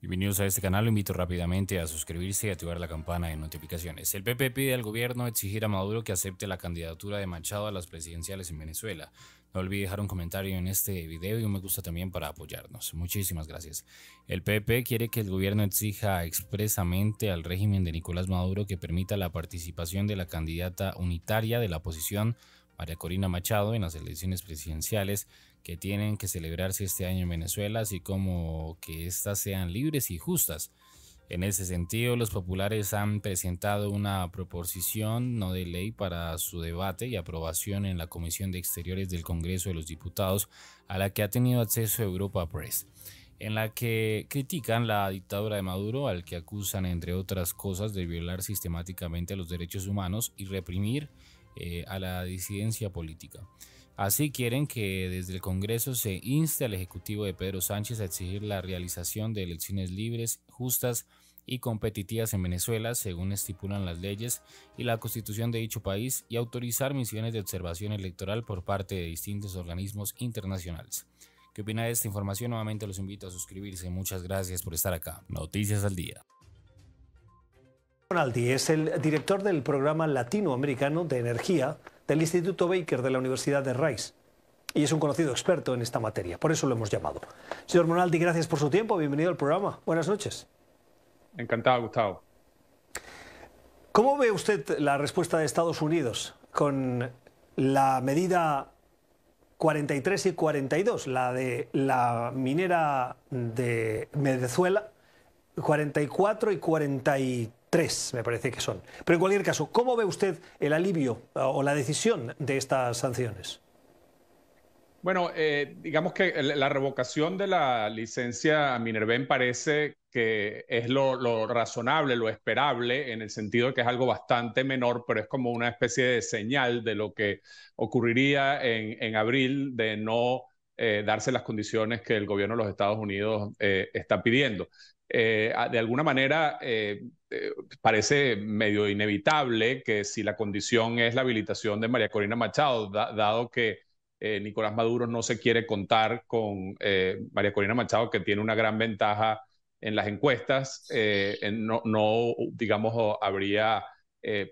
Bienvenidos a este canal, lo invito rápidamente a suscribirse y activar la campana de notificaciones. El PP pide al gobierno exigir a Maduro que acepte la candidatura de Machado a las presidenciales en Venezuela. No olvide dejar un comentario en este video y un me gusta también para apoyarnos. Muchísimas gracias. El PP quiere que el gobierno exija expresamente al régimen de Nicolás Maduro que permita la participación de la candidata unitaria de la oposición María Corina Machado en las elecciones presidenciales que tienen que celebrarse este año en Venezuela, así como que éstas sean libres y justas. En ese sentido, los populares han presentado una proposición no de ley para su debate y aprobación en la Comisión de Exteriores del Congreso de los Diputados, a la que ha tenido acceso Europa Press, en la que critican la dictadura de Maduro, al que acusan, entre otras cosas, de violar sistemáticamente los derechos humanos y reprimir eh, a la disidencia política. Así quieren que desde el Congreso se inste al Ejecutivo de Pedro Sánchez a exigir la realización de elecciones libres, justas y competitivas en Venezuela, según estipulan las leyes y la constitución de dicho país, y autorizar misiones de observación electoral por parte de distintos organismos internacionales. ¿Qué opina de esta información? Nuevamente los invito a suscribirse. Muchas gracias por estar acá. Noticias al día. Ronaldi es el director del programa latinoamericano de energía del Instituto Baker de la Universidad de Rice y es un conocido experto en esta materia, por eso lo hemos llamado. Señor Monaldi, gracias por su tiempo, bienvenido al programa, buenas noches. Encantado, Gustavo. ¿Cómo ve usted la respuesta de Estados Unidos con la medida 43 y 42, la de la minera de Venezuela, 44 y 43? Tres, me parece que son. Pero en cualquier caso, ¿cómo ve usted el alivio eh, o la decisión de estas sanciones? Bueno, eh, digamos que la revocación de la licencia a Minerven parece que es lo, razonable, lo esperable, en el sentido de que es algo bastante menor, pero es como una especie de señal de lo que ocurriría en, abril de no eh, darse las condiciones que el gobierno de los Estados Unidos está pidiendo. de alguna manera, eh, parece medio inevitable que si la condición es la habilitación de María Corina Machado, dado que eh, Nicolás Maduro no se quiere contar con eh, María Corina Machado, que tiene una gran ventaja en las encuestas, no, digamos, habría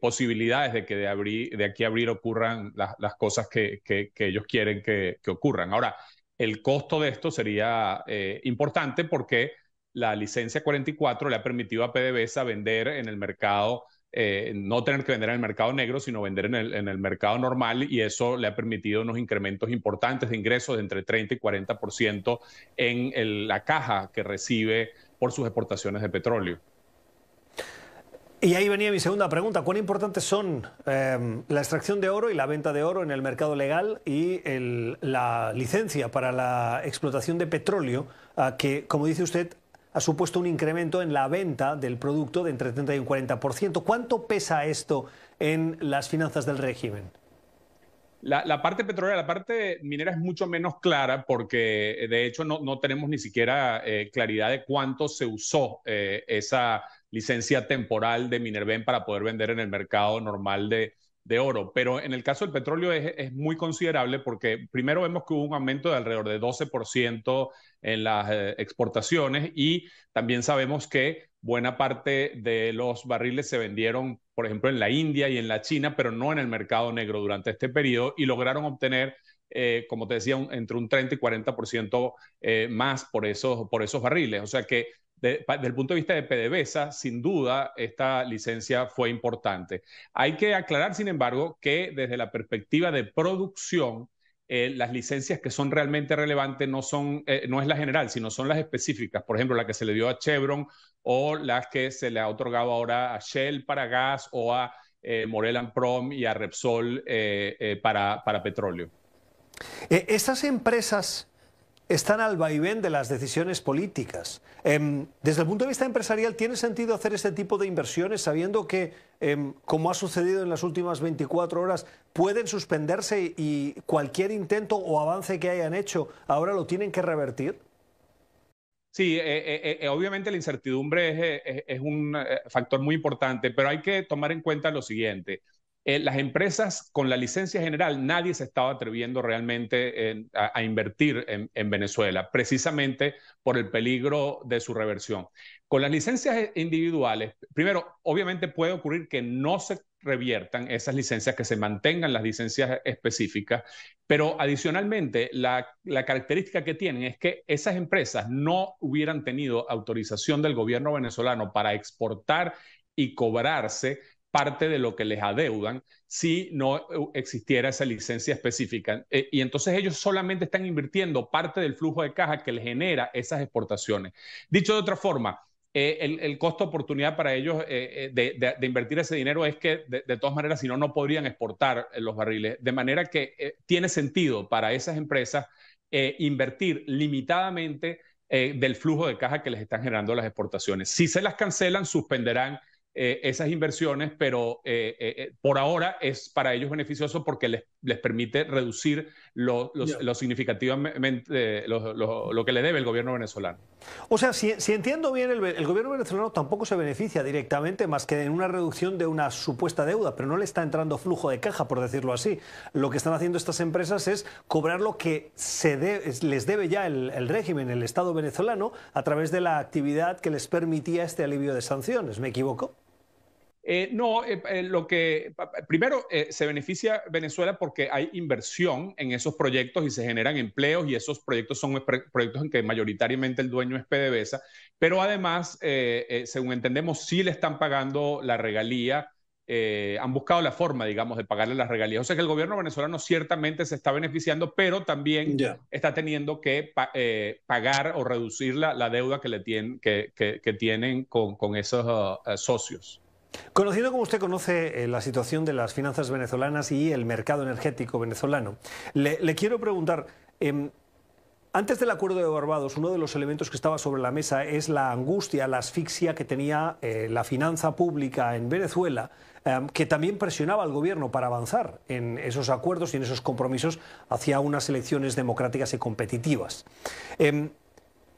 posibilidades de que de, aquí a abrir ocurran las, las cosas que, que, ellos quieren que, que, ocurran. Ahora, el costo de esto sería importante porque la licencia 44 le ha permitido a PDVSA vender en el mercado, eh, no tener que vender en el mercado negro, sino vender en el, mercado normal y eso le ha permitido unos incrementos importantes de ingresos de entre 30 y 40% en la caja que recibe por sus exportaciones de petróleo. Y ahí venía mi segunda pregunta. ¿Cuán importantes son em, la extracción de oro y la venta de oro en el mercado legal y la licencia para la explotación de petróleo, que, como dice usted, ha supuesto un incremento en la venta del producto de entre 30 y un 40%. ¿Cuánto pesa esto en las finanzas del régimen? La, parte petrolera, la parte minera es mucho menos clara porque eh, de hecho no, tenemos ni siquiera eh, claridad de cuánto se usó eh, esa licencia temporal de Minerven para poder vender en el mercado normal de, de oro, pero en el caso del petróleo es, muy considerable porque primero vemos que hubo un aumento de alrededor de 12% en las eh, exportaciones y también sabemos que buena parte de los barriles se vendieron, por ejemplo, en la India y en la China, pero no en el mercado negro durante este periodo y lograron obtener eh, como te decía, entre un 30 y 40% eh, más por esos, por esos barriles. O sea que del punto de vista de PDVSA, sin duda esta licencia fue importante. Hay que aclarar, sin embargo, que desde la perspectiva de producción, eh, las licencias que son realmente relevantes no son, eh, no es la general, sino son las específicas. Por ejemplo, la que se le dio a Chevron o las que se le ha otorgado ahora a Shell para gas o a eh, Prom y a Repsol eh, para, para petróleo. E, estas empresas están al vaivén de las decisiones políticas. Em, desde el punto de vista empresarial, ¿tiene sentido hacer este tipo de inversiones sabiendo que, em, como ha sucedido en las últimas 24 horas, pueden suspenderse y cualquier intento o avance que hayan hecho ahora lo tienen que revertir? Sí, eh, eh, eh, obviamente la incertidumbre es un factor muy importante, pero hay que tomar en cuenta lo siguiente. Eh, las empresas con la licencia general, nadie se estaba atreviendo realmente a, invertir en, Venezuela, precisamente por el peligro de su reversión. Con las licencias individuales, primero, obviamente puede ocurrir que no se reviertan esas licencias, que se mantengan las licencias específicas, pero adicionalmente la característica que tienen es que esas empresas no hubieran tenido autorización del gobierno venezolano para exportar y cobrarse parte de lo que les adeudan si no eh, existiera esa licencia específica. Eh, y entonces ellos solamente están invirtiendo parte del flujo de caja que les genera esas exportaciones. Dicho de otra forma, eh, el, el, costo oportunidad para ellos de, invertir ese dinero es que de, de todas maneras, si no, no podrían exportar los barriles. De manera que tiene sentido para esas empresas invertir limitadamente del flujo de caja que les están generando las exportaciones. Si se las cancelan, suspenderán eh, esas inversiones, pero eh, eh, por ahora es para ellos beneficioso porque les, les permite reducir lo, significativamente lo, que le debe el gobierno venezolano. O sea, si, entiendo bien, el, gobierno venezolano tampoco se beneficia directamente más que en una reducción de una supuesta deuda, pero no le está entrando flujo de caja, por decirlo así. Lo que están haciendo estas empresas es cobrar lo que se les debe ya el régimen, el Estado venezolano, a través de la actividad que les permitía este alivio de sanciones. ¿Me equivoco? Eh, no, eh, eh, lo que primero se beneficia Venezuela porque hay inversión en esos proyectos y se generan empleos y esos proyectos son proyectos en que mayoritariamente el dueño es PDVSA, pero además, según entendemos, sí le están pagando la regalía, han buscado la forma, digamos, de pagarle las regalías. O sea que el gobierno venezolano ciertamente se está beneficiando, pero también está teniendo que pagar o reducir la, deuda que, le tienen, que, que, tienen con, con esos ah, socios. Conociendo como usted conoce eh, la situación de las finanzas venezolanas y el mercado energético venezolano, le, quiero preguntar, em, antes del acuerdo de Barbados, uno de los elementos que estaba sobre la mesa es la angustia, la asfixia que tenía eh, la finanza pública en Venezuela, em, que también presionaba al gobierno para avanzar en esos acuerdos y en esos compromisos hacia unas elecciones democráticas y competitivas. Em,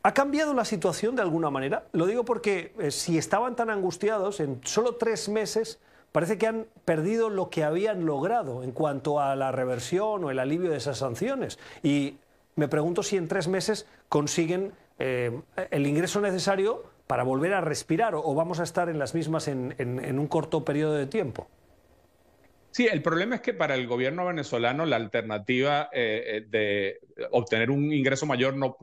¿Ha cambiado la situación de alguna manera? Lo digo porque eh, si estaban tan angustiados, en solo tres meses parece que han perdido lo que habían logrado en cuanto a la reversión o el alivio de esas sanciones. Y me pregunto si en tres meses consiguen eh, el ingreso necesario para volver a respirar o, vamos a estar en las mismas en, en un corto periodo de tiempo. Sí, el problema es que para el gobierno venezolano la alternativa eh, eh, de obtener un ingreso mayor, no,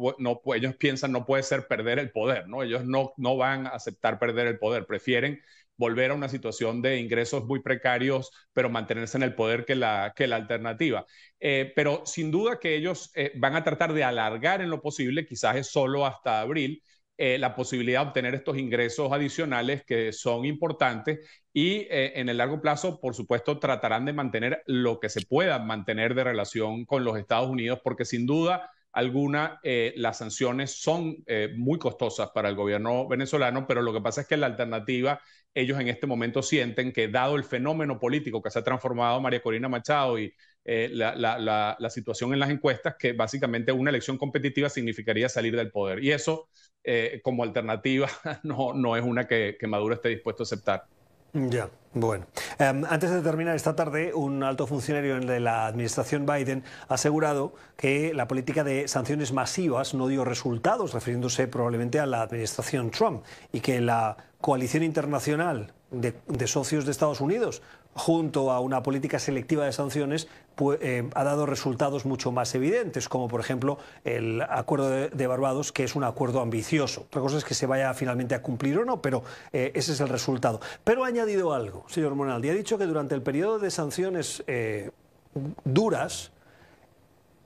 ellos piensan no puede ser perder el poder, ¿no? Ellos no, van a aceptar perder el poder, prefieren volver a una situación de ingresos muy precarios, pero mantenerse en el poder que la, que la alternativa. Eh, pero sin duda que ellos van a tratar de alargar en lo posible, quizás es solo hasta abril, eh, la posibilidad de obtener estos ingresos adicionales que son importantes y eh, en el largo plazo, por supuesto, tratarán de mantener lo que se pueda mantener de relación con los Estados Unidos, porque sin duda alguna eh, las sanciones son muy costosas para el gobierno venezolano, pero lo que pasa es que la alternativa, ellos en este momento sienten que dado el fenómeno político que se ha transformado María Corina Machado y eh, la, situación en las encuestas, que básicamente una elección competitiva significaría salir del poder. Y eso, eh, como alternativa, no, no es una que, Maduro esté dispuesto a aceptar. Ya, bueno. Em, antes de terminar esta tarde, un alto funcionario de la administración Biden ha asegurado que la política de sanciones masivas no dio resultados, refiriéndose probablemente a la administración Trump, y que la coalición internacional de, de socios de Estados Unidos junto a una política selectiva de sanciones, eh, ha dado resultados mucho más evidentes, como por ejemplo el acuerdo de, Barbados, que es un acuerdo ambicioso. Otra cosa es que se vaya finalmente a cumplir o no, pero eh, ese es el resultado. Pero ha añadido algo, señor Monaldi. Ha dicho que durante el periodo de sanciones eh, duras,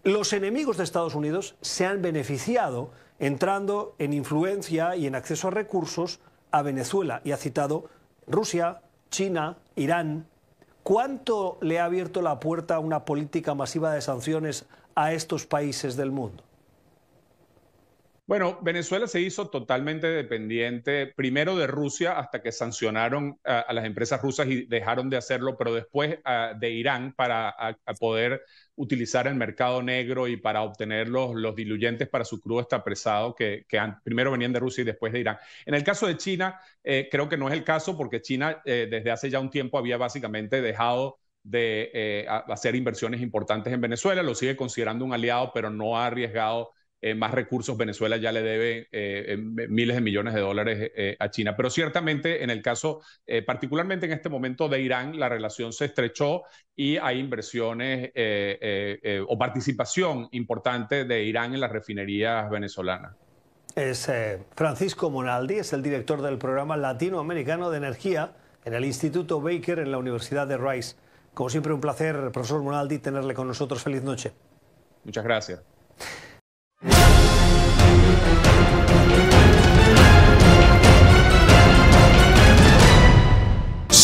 los enemigos de Estados Unidos se han beneficiado entrando en influencia y en acceso a recursos a Venezuela y ha citado Rusia, China, Irán, ¿Cuánto le ha abierto la puerta a una política masiva de sanciones a estos países del mundo? Bueno, Venezuela se hizo totalmente dependiente, primero de Rusia, hasta que sancionaron a, las empresas rusas y dejaron de hacerlo, pero después ah, de Irán para poder utilizar el mercado negro y para obtener los, diluyentes para su crudo está que, que han, primero venían de Rusia y después de Irán. En el caso de China, eh, creo que no es el caso porque China eh, desde hace ya un tiempo había básicamente dejado de eh, hacer inversiones importantes en Venezuela, lo sigue considerando un aliado, pero no ha arriesgado eh, más recursos. Venezuela ya le debe eh, miles de millones de dólares eh, a China. Pero ciertamente en el caso, particularmente en este momento de Irán, la relación se estrechó y hay inversiones o participación importante de Irán en las refinerías venezolanas. Es Francisco Monaldi, es el director del programa latinoamericano de energía en el Instituto Baker en la Universidad de Rice. Como siempre, un placer, profesor Monaldi, tenerle con nosotros. Feliz noche. Muchas gracias.